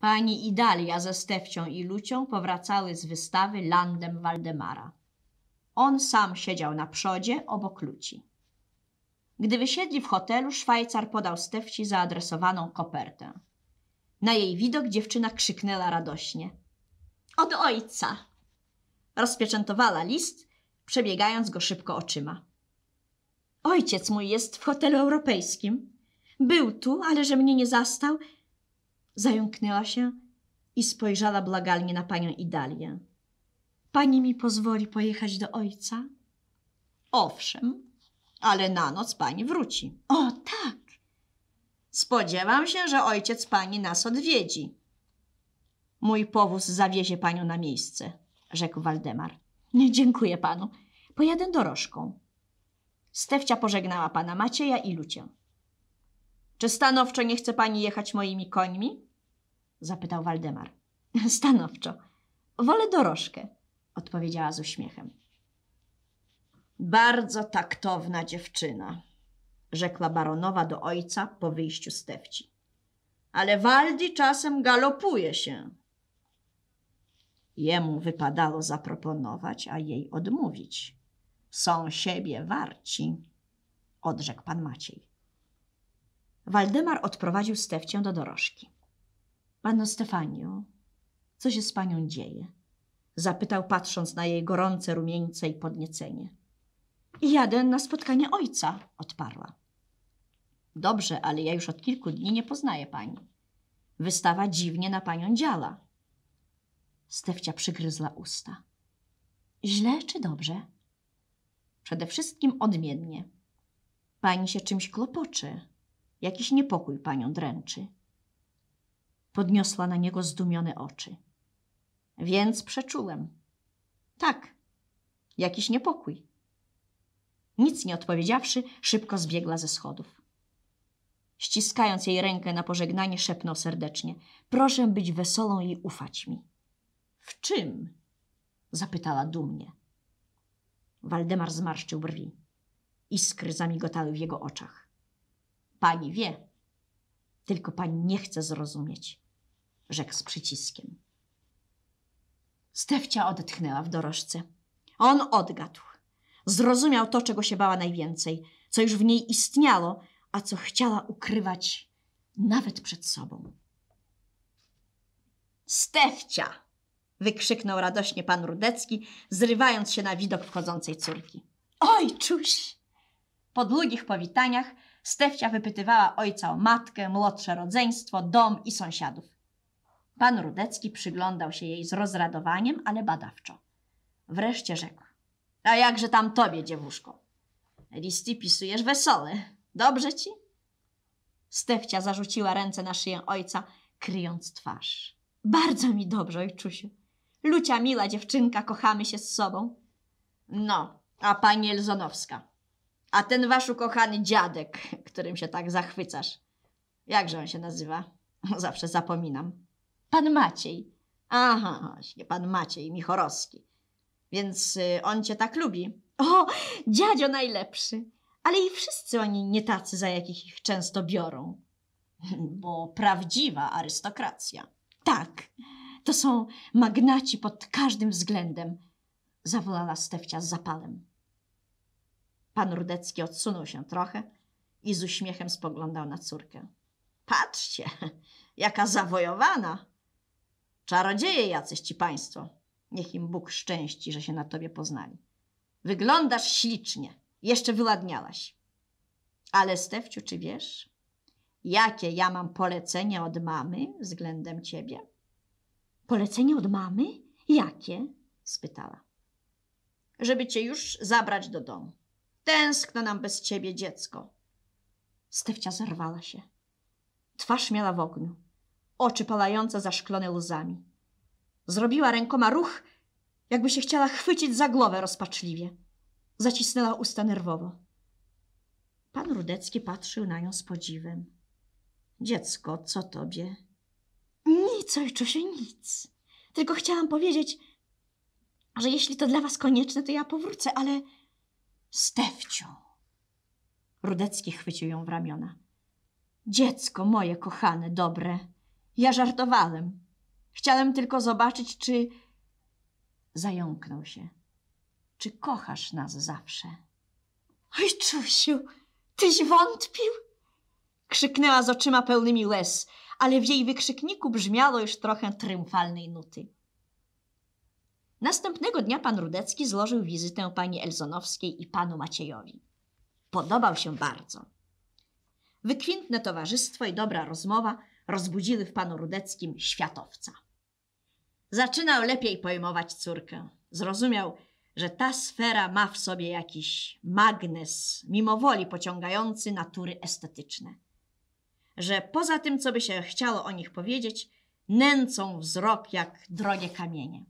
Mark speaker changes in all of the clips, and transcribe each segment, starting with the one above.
Speaker 1: Pani Idalia ze Stefcią i Lucią powracały z wystawy landem Waldemara. On sam siedział na przodzie, obok Luci. Gdy wysiedli w hotelu, Szwajcar podał Stefci zaadresowaną kopertę. Na jej widok dziewczyna krzyknęła radośnie. Od ojca! Rozpieczętowała list, przebiegając go szybko oczyma. Ojciec mój jest w hotelu europejskim. Był tu, ale że mnie nie zastał – zająknęła się i spojrzała blagalnie na panią Idalię. Pani mi pozwoli pojechać do ojca? Owszem, ale na noc pani wróci. O, tak. Spodziewam się, że ojciec pani nas odwiedzi. Mój powóz zawiezie panią na miejsce, rzekł Waldemar. Nie dziękuję panu. Pojadę dorożką. Stefcia pożegnała pana Macieja i Lucię. Czy stanowczo nie chce pani jechać moimi końmi? zapytał Waldemar. Stanowczo. Wolę dorożkę, odpowiedziała z uśmiechem. Bardzo taktowna dziewczyna, rzekła baronowa do ojca po wyjściu z tewci. Ale Waldi czasem galopuje się. Jemu wypadało zaproponować, a jej odmówić. Są siebie warci, odrzekł pan Maciej. Waldemar odprowadził Stefcię do dorożki. Panno Stefanio, co się z panią dzieje? Zapytał, patrząc na jej gorące rumieńce i podniecenie. Jadę na spotkanie ojca, odparła. Dobrze, ale ja już od kilku dni nie poznaję pani. Wystawa dziwnie na panią działa. Stefcia przygryzła usta. Źle czy dobrze? Przede wszystkim odmiennie. Pani się czymś klopoczy. Jakiś niepokój panią dręczy. Podniosła na niego zdumione oczy. Więc przeczułem. Tak, jakiś niepokój. Nic nie odpowiedziawszy, szybko zbiegła ze schodów. Ściskając jej rękę na pożegnanie, szepnął serdecznie: Proszę być wesołą i ufać mi. W czym? zapytała dumnie. Waldemar zmarszczył brwi. Iskry zamigotały w jego oczach. Pani wie, tylko pani nie chce zrozumieć, rzekł z przyciskiem. Stefcia odetchnęła w dorożce. On odgadł. Zrozumiał to, czego się bała najwięcej, co już w niej istniało, a co chciała ukrywać nawet przed sobą. Stefcia! wykrzyknął radośnie pan Rudecki, zrywając się na widok wchodzącej córki. Ojczuś! Po długich powitaniach Stefcia wypytywała ojca o matkę, młodsze rodzeństwo, dom i sąsiadów. Pan Rudecki przyglądał się jej z rozradowaniem, ale badawczo. Wreszcie rzekł. A jakże tam tobie, dziewuszko? Listy pisujesz wesołe. Dobrze ci? Stefcia zarzuciła ręce na szyję ojca, kryjąc twarz. Bardzo mi dobrze, ojczusiu. Lucia, miła dziewczynka, kochamy się z sobą. No, a pani Elzonowska, a ten wasz ukochany dziadek, którym się tak zachwycasz. Jakże on się nazywa? Zawsze zapominam. Pan Maciej. Aha, właśnie, pan Maciej Michorowski. Więc y, on cię tak lubi. O, dziadzio najlepszy. Ale i wszyscy oni nie tacy, za jakich ich często biorą. Bo prawdziwa arystokracja. Tak, to są magnaci pod każdym względem, zawołała Stefcia z zapalem. Pan Rudecki odsunął się trochę i z uśmiechem spoglądał na córkę. Patrzcie, jaka zawojowana! Czarodzieje jacyś ci państwo. Niech im Bóg szczęści, że się na tobie poznali. Wyglądasz ślicznie. Jeszcze wyładniałaś. Ale Stefciu, czy wiesz, jakie ja mam polecenie od mamy względem ciebie? Polecenie od mamy? Jakie? spytała. Żeby cię już zabrać do domu. Tęskno nam bez ciebie, dziecko. Stefcia zerwała się. Twarz miała w ogniu, oczy palające zaszklone łzami. Zrobiła rękoma ruch, jakby się chciała chwycić za głowę rozpaczliwie. Zacisnęła usta nerwowo. Pan Rudecki patrzył na nią z podziwem. Dziecko, co tobie? Nic, ojczusiu, nic. Tylko chciałam powiedzieć, że jeśli to dla was konieczne, to ja powrócę, ale Stefciu. Rudecki chwycił ją w ramiona. Dziecko moje kochane, dobre. Ja żartowałem. Chciałem tylko zobaczyć, czy... Zająknął się. Czy kochasz nas zawsze? Oj, Czusiu, tyś wątpił? Krzyknęła z oczyma pełnymi łez, ale w jej wykrzykniku brzmiało już trochę triumfalnej nuty. Następnego dnia pan Rudecki złożył wizytę pani Elzonowskiej i panu Maciejowi. Podobał się bardzo. Wykwintne towarzystwo i dobra rozmowa rozbudziły w panu Rudeckim światowca. Zaczynał lepiej pojmować córkę. Zrozumiał, że ta sfera ma w sobie jakiś magnes, mimowoli pociągający natury estetyczne. Że poza tym, co by się chciało o nich powiedzieć, nęcą wzrok jak drogie kamienie.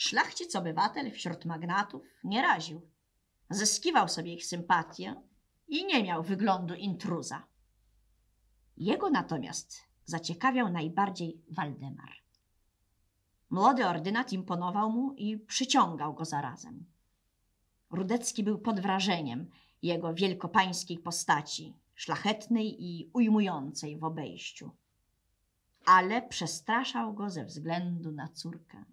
Speaker 1: Szlachcic obywatel wśród magnatów nie raził. Zyskiwał sobie ich sympatię i nie miał wyglądu intruza. Jego natomiast zaciekawiał najbardziej Waldemar. Młody ordynat imponował mu i przyciągał go zarazem. Rudecki był pod wrażeniem jego wielkopańskiej postaci, szlachetnej i ujmującej w obejściu. Ale przestraszał go ze względu na córkę.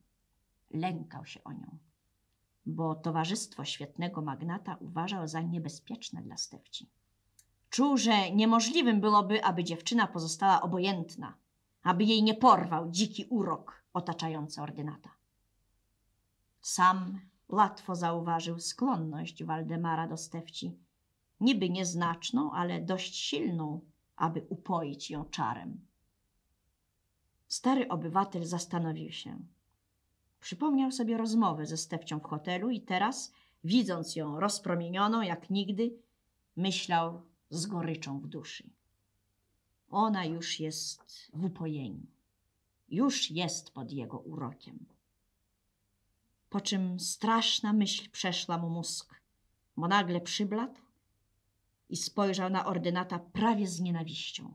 Speaker 1: Lękał się o nią, bo towarzystwo świetnego magnata uważał za niebezpieczne dla Stefci. Czuł, że niemożliwym byłoby, aby dziewczyna pozostała obojętna, aby jej nie porwał dziki urok otaczający ordynata. Sam łatwo zauważył skłonność Waldemara do Stefci, niby nieznaczną, ale dość silną, aby upoić ją czarem. Stary obywatel zastanowił się – Przypomniał sobie rozmowę ze Stefcią w hotelu i teraz, widząc ją rozpromienioną jak nigdy, myślał z goryczą w duszy. Ona już jest w upojeniu. Już jest pod jego urokiem. Po czym straszna myśl przeszła mu mózg, bo nagle przybladł i spojrzał na ordynata prawie z nienawiścią.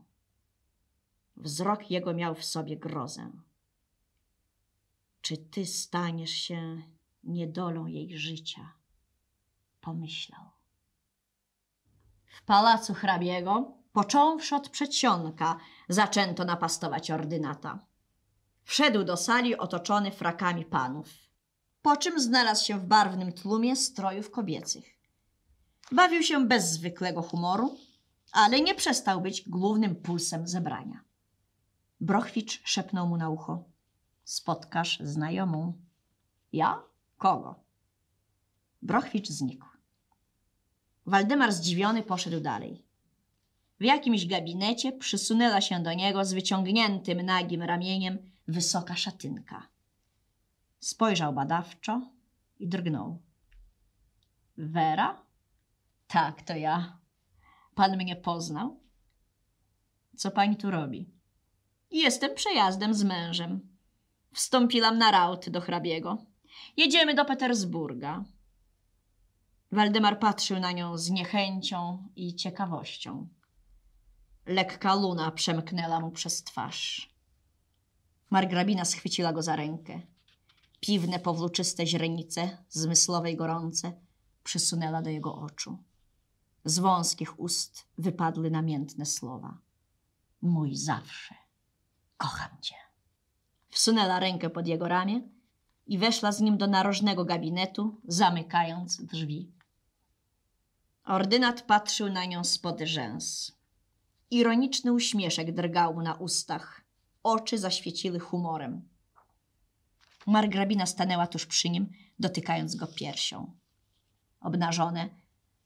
Speaker 1: Wzrok jego miał w sobie grozę. Czy ty staniesz się niedolą jej życia? Pomyślał. W pałacu hrabiego, począwszy od przedsionka, zaczęto napastować ordynata. Wszedł do sali otoczony frakami panów, po czym znalazł się w barwnym tłumie strojów kobiecych. Bawił się bez zwykłego humoru, ale nie przestał być głównym pulsem zebrania. Brochwicz szepnął mu na ucho spotkasz znajomą. Ja? Kogo? Brochwicz znikł. Waldemar zdziwiony poszedł dalej. W jakimś gabinecie przysunęła się do niego z wyciągniętym nagim ramieniem wysoka szatynka. Spojrzał badawczo i drgnął. Wera? Tak, to ja. Pan mnie poznał? Co pani tu robi? Jestem przejazdem z mężem. Wstąpiłam na raut do hrabiego. Jedziemy do Petersburga. Waldemar patrzył na nią z niechęcią i ciekawością. Lekka luna przemknęła mu przez twarz. Margrabina schwyciła go za rękę. Piwne, powłóczyste źrenice, zmysłowej gorące, przysunęła do jego oczu. Z wąskich ust wypadły namiętne słowa. Mój zawsze. Kocham cię wsunęła rękę pod jego ramię i weszła z nim do narożnego gabinetu, zamykając drzwi. Ordynat patrzył na nią spod rzęs. Ironiczny uśmieszek drgał mu na ustach. Oczy zaświeciły humorem. Margrabina stanęła tuż przy nim, dotykając go piersią. Obnażone,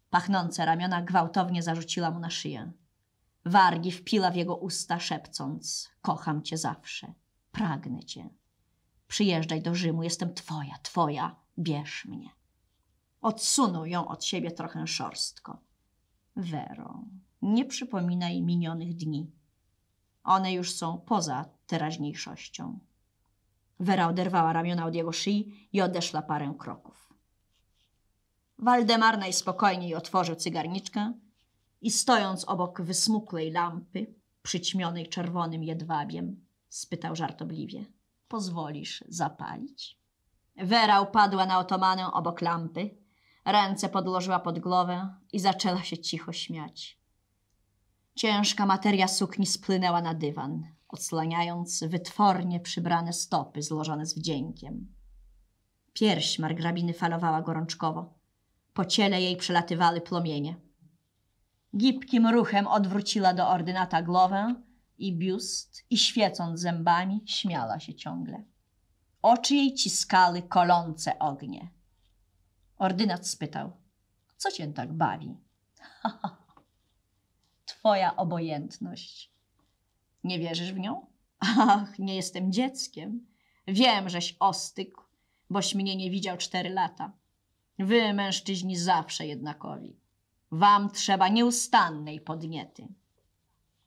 Speaker 1: pachnące ramiona gwałtownie zarzuciła mu na szyję. Wargi wpiła w jego usta, szepcąc: Kocham cię zawsze pragnę cię. Przyjeżdżaj do Rzymu, jestem twoja, twoja, bierz mnie. Odsunął ją od siebie trochę szorstko. Wero, nie przypominaj minionych dni. One już są poza teraźniejszością. Wera oderwała ramiona od jego szyi i odeszła parę kroków. Waldemar najspokojniej otworzył cygarniczkę i stojąc obok wysmukłej lampy, przyćmionej czerwonym jedwabiem, spytał żartobliwie. Pozwolisz zapalić? Wera upadła na otomanę obok lampy, ręce podłożyła pod głowę i zaczęła się cicho śmiać. Ciężka materia sukni spłynęła na dywan, odsłaniając wytwornie przybrane stopy złożone z wdziękiem. Pierś margrabiny falowała gorączkowo. Po ciele jej przelatywały płomienie. Gibkim ruchem odwróciła do ordynata głowę i biust i świecąc zębami śmiała się ciągle. Oczy jej ciskały kolące ognie. Ordynat spytał, co cię tak bawi? Twoja obojętność. Nie wierzysz w nią? Ach, nie jestem dzieckiem. Wiem, żeś ostykł, boś mnie nie widział cztery lata. Wy, mężczyźni, zawsze jednakowi. Wam trzeba nieustannej podniety.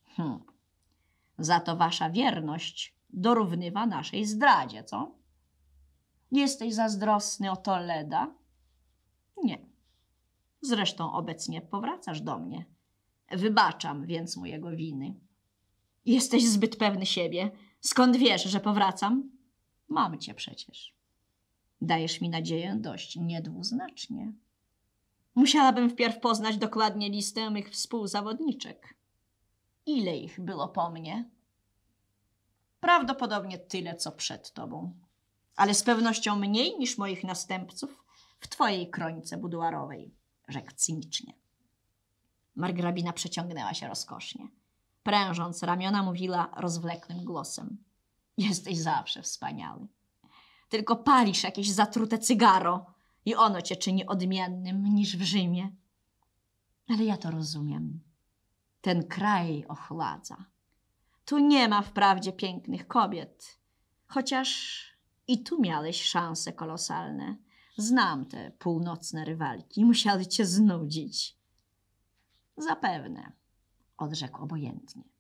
Speaker 1: Hm. Za to wasza wierność dorównywa naszej zdradzie, co? Jesteś zazdrosny o Toleda? Nie. Zresztą obecnie powracasz do mnie. Wybaczam więc mu jego winy. Jesteś zbyt pewny siebie. Skąd wiesz, że powracam? Mam cię przecież. Dajesz mi nadzieję dość niedwuznacznie. Musiałabym wpierw poznać dokładnie listę mych współzawodniczek. Ile ich było po mnie? Prawdopodobnie tyle, co przed tobą, ale z pewnością mniej niż moich następców w twojej krońce buduarowej, rzekł cynicznie. Margrabina przeciągnęła się rozkosznie. Prężąc ramiona, mówiła rozwlekłym głosem. Jesteś zawsze wspaniały. Tylko palisz jakieś zatrute cygaro i ono cię czyni odmiennym niż w Rzymie. Ale ja to rozumiem ten kraj ochładza. Tu nie ma wprawdzie pięknych kobiet, chociaż i tu miałeś szanse kolosalne. Znam te północne rywalki, musiały cię znudzić. Zapewne, odrzekł obojętnie.